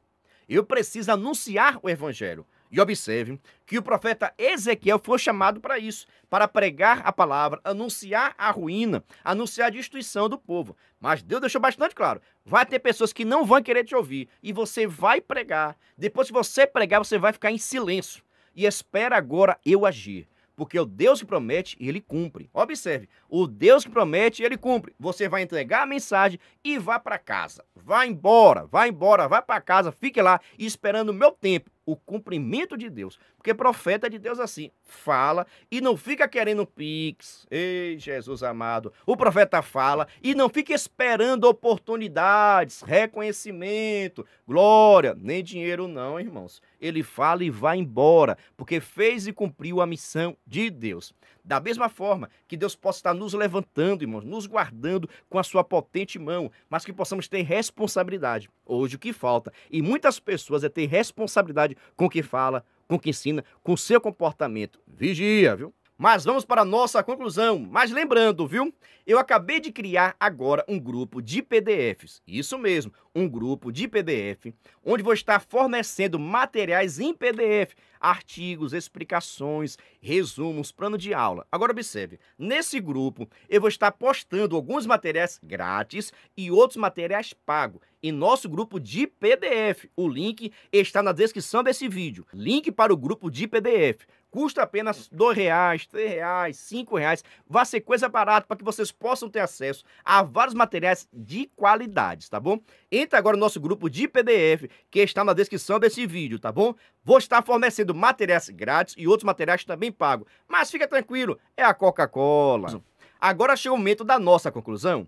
Eu preciso anunciar o evangelho. E observe que o profeta Ezequiel foi chamado para isso, para pregar a palavra, anunciar a ruína, anunciar a destruição do povo. Mas Deus deixou bastante claro: vai ter pessoas que não vão querer te ouvir e você vai pregar. Depois que você pregar, você vai ficar em silêncio e espera agora eu agir. Porque é o Deus que promete, ele cumpre. Observe, o Deus que promete, ele cumpre. Você vai entregar a mensagem e vá para casa. Vá embora, vá embora, vá para casa, fique lá esperando o meu tempo o cumprimento de Deus. Porque profeta de Deus assim, fala e não fica querendo pix. Ei, Jesus amado. O profeta fala e não fica esperando oportunidades, reconhecimento, glória, nem dinheiro não, irmãos. Ele fala e vai embora, porque fez e cumpriu a missão de Deus. Da mesma forma que Deus possa estar nos levantando, irmãos, nos guardando com a sua potente mão, mas que possamos ter responsabilidade. Hoje o que falta, e muitas pessoas é ter responsabilidade com o que fala, com o que ensina, com o seu comportamento. Vigia, viu? Mas vamos para a nossa conclusão. Mas lembrando, viu? Eu acabei de criar agora um grupo de PDFs. Isso mesmo, um grupo de PDF, onde vou estar fornecendo materiais em PDF, artigos, explicações, resumos, plano de aula. Agora observe, nesse grupo eu vou estar postando alguns materiais grátis e outros materiais pagos em nosso grupo de PDF. O link está na descrição desse vídeo. Link para o grupo de PDF. Custa apenas R$ reais, R$ reais, R$ reais. Vai ser coisa barata para que vocês possam ter acesso a vários materiais de qualidade, tá bom? Entra agora no nosso grupo de PDF que está na descrição desse vídeo, tá bom? Vou estar fornecendo materiais grátis e outros materiais também pagos. Mas fica tranquilo, é a Coca-Cola. Agora chegou o momento da nossa conclusão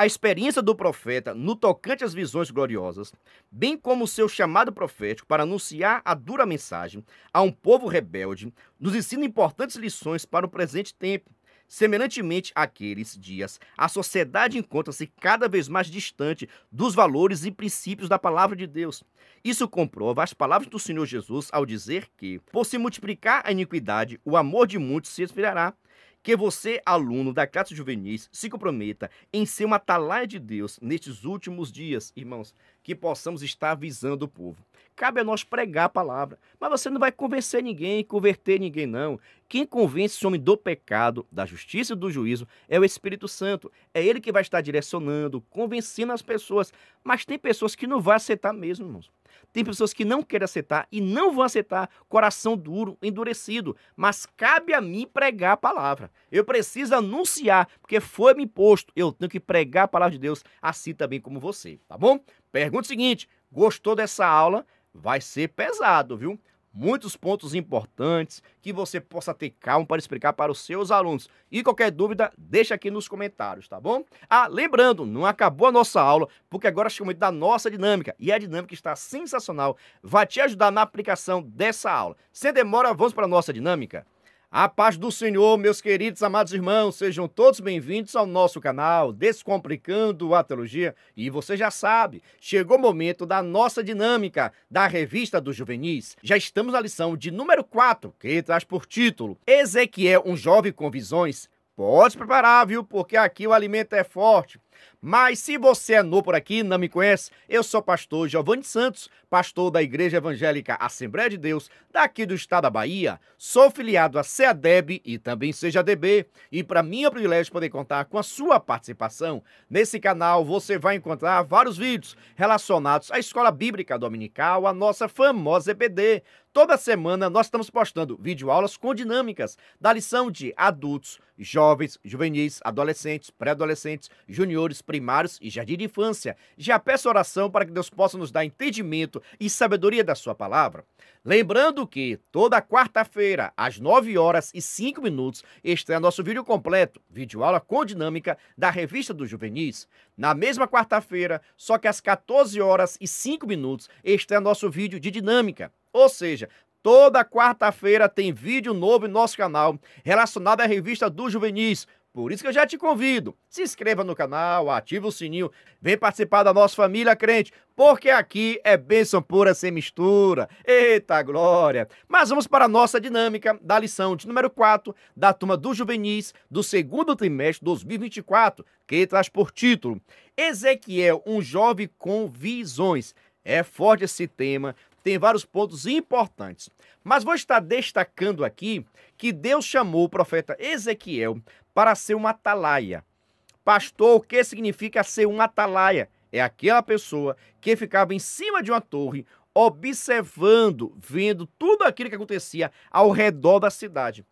a experiência do profeta no tocante às visões gloriosas, bem como o seu chamado profético para anunciar a dura mensagem a um povo rebelde, nos ensina importantes lições para o presente tempo. Semelhantemente àqueles dias, a sociedade encontra-se cada vez mais distante dos valores e princípios da palavra de Deus. Isso comprova as palavras do Senhor Jesus ao dizer que, por se multiplicar a iniquidade, o amor de muitos se esfriará. Que você, aluno da Cátedra Juvenis, se comprometa em ser uma atalaia de Deus nestes últimos dias, irmãos, que possamos estar avisando o povo. Cabe a nós pregar a palavra, mas você não vai convencer ninguém, converter ninguém, não. Quem convence o homem do pecado, da justiça e do juízo é o Espírito Santo. É ele que vai estar direcionando, convencendo as pessoas. Mas tem pessoas que não vão aceitar mesmo, irmãos. Tem pessoas que não querem aceitar e não vão aceitar coração duro, endurecido. Mas cabe a mim pregar a palavra. Eu preciso anunciar, porque foi-me imposto. Eu tenho que pregar a palavra de Deus assim também como você, tá bom? Pergunta seguinte: gostou dessa aula? Vai ser pesado, viu? muitos pontos importantes que você possa ter calma para explicar para os seus alunos. E qualquer dúvida, deixa aqui nos comentários, tá bom? Ah, lembrando, não acabou a nossa aula, porque agora chegou momento da nossa dinâmica, e a dinâmica está sensacional, vai te ajudar na aplicação dessa aula. Sem demora, vamos para a nossa dinâmica? A paz do Senhor, meus queridos amados irmãos, sejam todos bem-vindos ao nosso canal Descomplicando a Teologia. E você já sabe, chegou o momento da nossa dinâmica da Revista dos Juvenis. Já estamos na lição de número 4, que traz por título Ezequiel, um jovem com visões. Pode se preparar, viu? Porque aqui o alimento é forte. Mas se você é novo por aqui, não me conhece, eu sou pastor Giovanni Santos, pastor da Igreja Evangélica Assembleia de Deus, daqui do estado da Bahia. Sou filiado à CEADEB e também DB E para mim é um privilégio poder contar com a sua participação. Nesse canal você vai encontrar vários vídeos relacionados à Escola Bíblica Dominical, a nossa famosa EPD. Toda semana nós estamos postando videoaulas com dinâmicas da lição de adultos, jovens, juvenis, adolescentes, pré-adolescentes, juniores educadores primários e jardim de infância. Já peço oração para que Deus possa nos dar entendimento e sabedoria da sua palavra. Lembrando que toda quarta-feira, às 9 horas e 5 minutos, está é nosso vídeo completo, vídeo aula com dinâmica da Revista dos Juvenis. Na mesma quarta-feira, só que às 14 horas e 5 minutos, está é nosso vídeo de dinâmica. Ou seja, Toda quarta-feira tem vídeo novo em nosso canal relacionado à revista do Juvenis. Por isso que eu já te convido, se inscreva no canal, ative o sininho, vem participar da nossa família crente, porque aqui é bênção pura sem mistura. Eita glória! Mas vamos para a nossa dinâmica da lição de número 4 da turma do Juvenis do segundo trimestre de 2024, que traz por título Ezequiel, um jovem com visões. É forte esse tema, tem vários pontos importantes. Mas vou estar destacando aqui que Deus chamou o profeta Ezequiel para ser um atalaia. Pastor, o que significa ser um atalaia? É aquela pessoa que ficava em cima de uma torre, observando, vendo tudo aquilo que acontecia ao redor da cidade.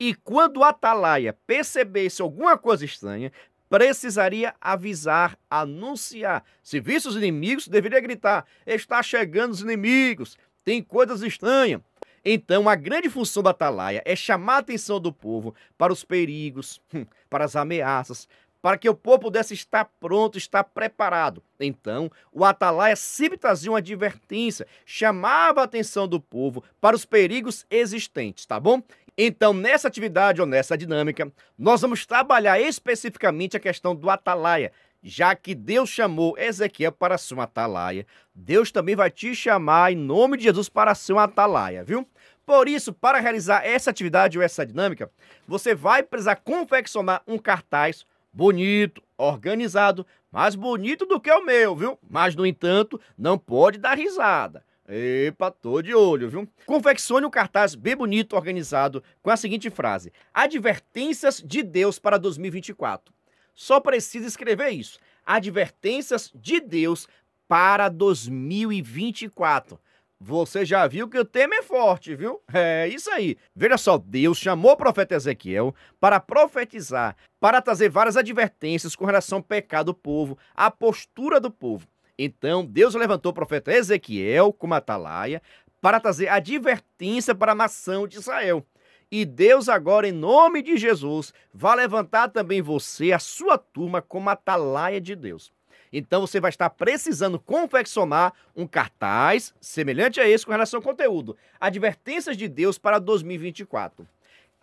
E quando o atalaia percebesse alguma coisa estranha, precisaria avisar, anunciar. Se visse os inimigos, deveria gritar: está chegando os inimigos, tem coisas estranhas. Então, a grande função da Atalaia é chamar a atenção do povo para os perigos, hum, para as ameaças, para que o povo pudesse estar pronto, estar preparado. Então, o Atalaia sempre trazia uma advertência, chamava a atenção do povo para os perigos existentes, tá bom? Então, nessa atividade ou nessa dinâmica, nós vamos trabalhar especificamente a questão do Atalaia, já que Deus chamou Ezequiel para ser um atalaia, Deus também vai te chamar em nome de Jesus para ser um atalaia, viu? Por isso, para realizar essa atividade ou essa dinâmica, você vai precisar confeccionar um cartaz bonito, organizado, mais bonito do que o meu, viu? Mas, no entanto, não pode dar risada. Epa, tô de olho, viu? Confeccione um cartaz bem bonito, organizado, com a seguinte frase: Advertências de Deus para 2024 só precisa escrever isso: advertências de Deus para 2024. Você já viu que o tema é forte, viu? É isso aí. Veja só, Deus chamou o profeta Ezequiel para profetizar, para trazer várias advertências com relação ao pecado do povo, à postura do povo. Então, Deus levantou o profeta Ezequiel como atalaia para trazer advertência para a nação de Israel. E Deus agora, em nome de Jesus, vai levantar também você, a sua turma, como atalaia de Deus. Então você vai estar precisando confeccionar um cartaz semelhante a esse com relação ao conteúdo. Advertências de Deus para 2024.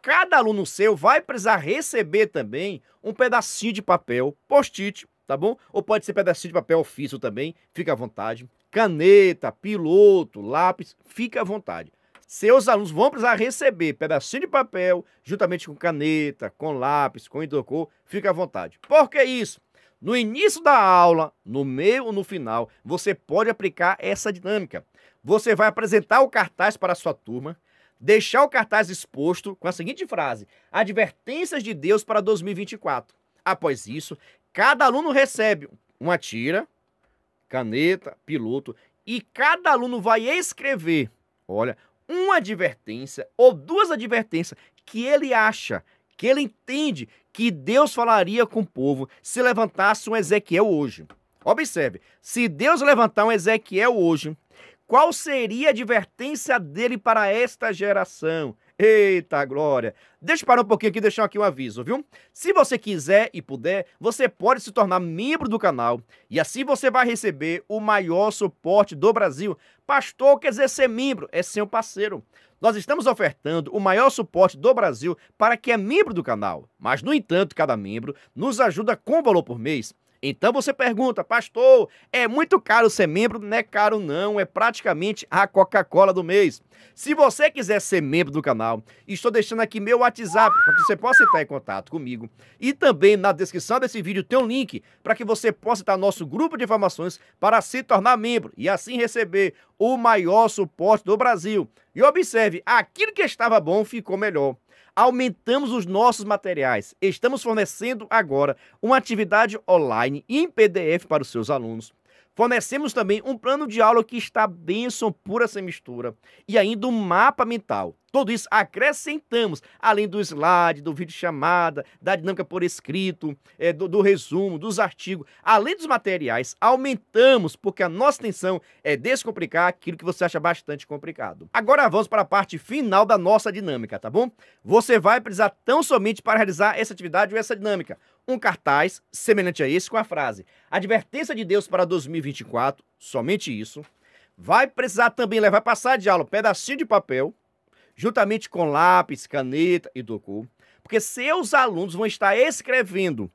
Cada aluno seu vai precisar receber também um pedacinho de papel, post-it, tá bom? Ou pode ser pedacinho de papel ofício também, fica à vontade. Caneta, piloto, lápis, fica à vontade. Seus alunos vão precisar receber pedacinho de papel, juntamente com caneta, com lápis, com hidrocor, fique à vontade. Por que isso? No início da aula, no meio ou no final, você pode aplicar essa dinâmica. Você vai apresentar o cartaz para a sua turma, deixar o cartaz exposto com a seguinte frase: Advertências de Deus para 2024. Após isso, cada aluno recebe uma tira, caneta, piloto, e cada aluno vai escrever, olha, uma advertência ou duas advertências que ele acha, que ele entende que Deus falaria com o povo se levantasse um Ezequiel hoje. Observe, se Deus levantar um Ezequiel hoje, qual seria a advertência dele para esta geração? Eita glória! Deixa eu parar um pouquinho aqui e deixar aqui um aviso, viu? Se você quiser e puder, você pode se tornar membro do canal e assim você vai receber o maior suporte do Brasil. Pastor quer dizer ser membro, é ser um parceiro. Nós estamos ofertando o maior suporte do Brasil para quem é membro do canal, mas no entanto, cada membro nos ajuda com valor por mês. Então você pergunta, pastor, é muito caro ser membro? Não é caro não, é praticamente a Coca-Cola do mês. Se você quiser ser membro do canal, estou deixando aqui meu WhatsApp para que você possa entrar em contato comigo. E também na descrição desse vídeo tem um link para que você possa estar no nosso grupo de informações para se tornar membro e assim receber o maior suporte do Brasil. E observe, aquilo que estava bom ficou melhor aumentamos os nossos materiais. Estamos fornecendo agora uma atividade online em PDF para os seus alunos Fornecemos também um plano de aula que está bênção pura essa mistura e ainda um mapa mental. Tudo isso acrescentamos, além do slide, do vídeo chamada, da dinâmica por escrito, é, do, do resumo, dos artigos, além dos materiais, aumentamos, porque a nossa intenção é descomplicar aquilo que você acha bastante complicado. Agora vamos para a parte final da nossa dinâmica, tá bom? Você vai precisar tão somente para realizar essa atividade ou essa dinâmica um cartaz semelhante a esse com a frase: Advertência de Deus para 2024, somente isso. Vai precisar também levar passar de aula um pedacinho de papel, juntamente com lápis, caneta e docô, porque seus alunos vão estar escrevendo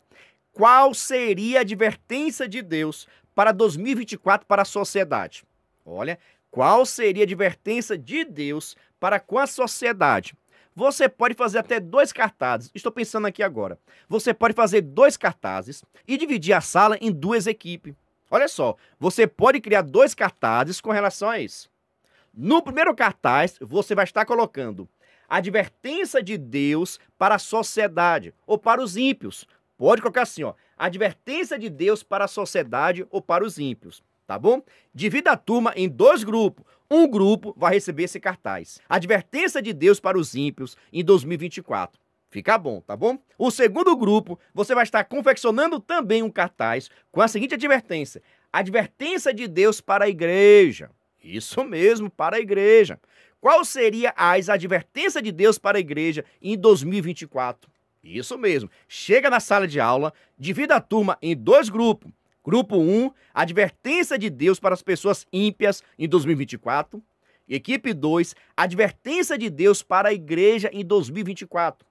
qual seria a advertência de Deus para 2024 para a sociedade. Olha, qual seria a advertência de Deus para com a sociedade? Você pode fazer até dois cartazes. Estou pensando aqui agora. Você pode fazer dois cartazes e dividir a sala em duas equipes. Olha só, você pode criar dois cartazes com relação a isso. No primeiro cartaz, você vai estar colocando advertência de Deus para a sociedade ou para os ímpios. Pode colocar assim, ó. Advertência de Deus para a sociedade ou para os ímpios, tá bom? Divida a turma em dois grupos um grupo vai receber esse cartaz. Advertência de Deus para os ímpios em 2024. Fica bom, tá bom? O segundo grupo, você vai estar confeccionando também um cartaz com a seguinte advertência: Advertência de Deus para a igreja. Isso mesmo, para a igreja. Qual seria as advertências de Deus para a igreja em 2024? Isso mesmo. Chega na sala de aula, divida a turma em dois grupos. Grupo 1, advertência de Deus para as pessoas ímpias em 2024. Equipe 2, advertência de Deus para a igreja em 2024,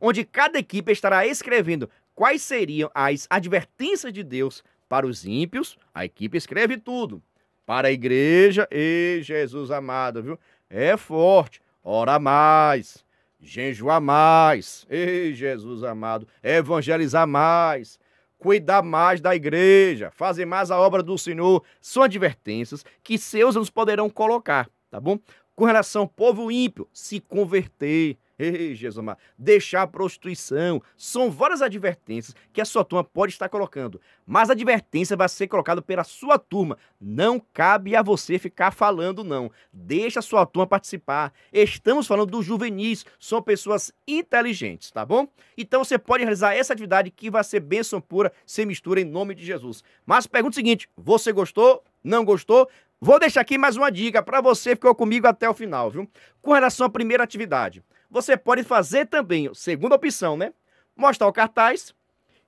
onde cada equipe estará escrevendo quais seriam as advertências de Deus para os ímpios. A equipe escreve tudo. Para a igreja, e Jesus amado, viu? É forte, ora mais, jejuar mais, ei Jesus amado, evangelizar mais, cuidar mais da igreja, fazer mais a obra do Senhor. São advertências que seus nos poderão colocar, tá bom? Com relação ao povo ímpio, se converter, Ei, Jesus deixar a prostituição. São várias advertências que a sua turma pode estar colocando. Mas a advertência vai ser colocada pela sua turma. Não cabe a você ficar falando, não. Deixa a sua turma participar. Estamos falando dos juvenis, são pessoas inteligentes, tá bom? Então você pode realizar essa atividade que vai ser bênção pura, sem mistura, em nome de Jesus. Mas pergunta o seguinte: você gostou? Não gostou? Vou deixar aqui mais uma dica para você que ficou comigo até o final, viu? Com relação à primeira atividade. Você pode fazer também, segunda opção, né? Mostrar o cartaz,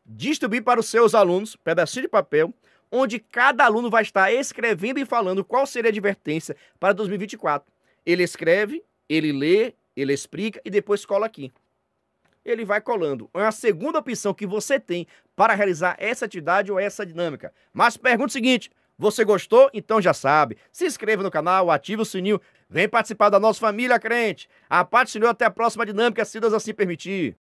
distribuir para os seus alunos, pedacinho de papel, onde cada aluno vai estar escrevendo e falando qual seria a advertência para 2024. Ele escreve, ele lê, ele explica e depois cola aqui. Ele vai colando. É a segunda opção que você tem para realizar essa atividade ou essa dinâmica. Mas pergunta o seguinte: você gostou? Então já sabe. Se inscreva no canal, ative o sininho. Vem participar da nossa família crente. A parte Senhor até a próxima dinâmica, se Deus assim permitir.